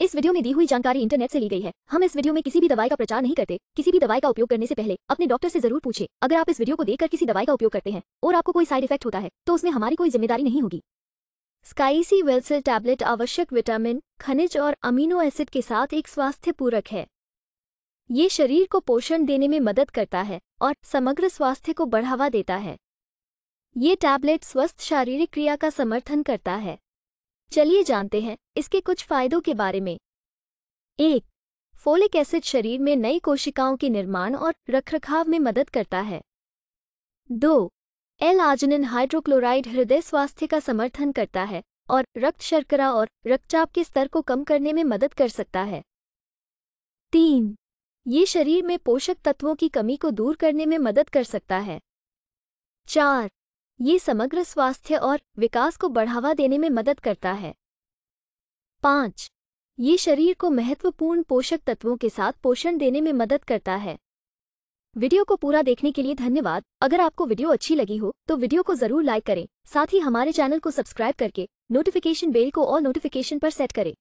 इस वीडियो में दी हुई जानकारी इंटरनेट से ली गई है हम इस वीडियो में किसी भी दवाई का प्रचार नहीं करते किसी भी दवाई का उपयोग करने से पहले अपने डॉक्टर से जरूर पूछे अगर आप इस वीडियो को देखकर किसी दवाई का उपयोग करते हैं और आपको कोई साइड इफेक्ट होता है तो उसमें हमारी कोई जिम्मेदारी नहीं होगी स्काईसी वेल्सिल टैबलेट आवश्यक विटामिन खनिज और अमीनो एसिड के साथ एक स्वास्थ्य पूरक है ये शरीर को पोषण देने में मदद करता है और समग्र स्वास्थ्य को बढ़ावा देता है ये टैबलेट स्वस्थ शारीरिक क्रिया का समर्थन करता है चलिए जानते हैं इसके कुछ फायदों के बारे में एक फोलिक एसिड शरीर में नई कोशिकाओं के निर्माण और रखरखाव में मदद करता है दो एल आजनिन हाइड्रोक्लोराइड हृदय स्वास्थ्य का समर्थन करता है और रक्त शर्करा और रक्तचाप के स्तर को कम करने में मदद कर सकता है तीन ये शरीर में पोषक तत्वों की कमी को दूर करने में मदद कर सकता है चार ये समग्र स्वास्थ्य और विकास को बढ़ावा देने में मदद करता है पाँच ये शरीर को महत्वपूर्ण पोषक तत्वों के साथ पोषण देने में मदद करता है वीडियो को पूरा देखने के लिए धन्यवाद अगर आपको वीडियो अच्छी लगी हो तो वीडियो को जरूर लाइक करें साथ ही हमारे चैनल को सब्सक्राइब करके नोटिफिकेशन बेल को और नोटिफिकेशन पर सेट करें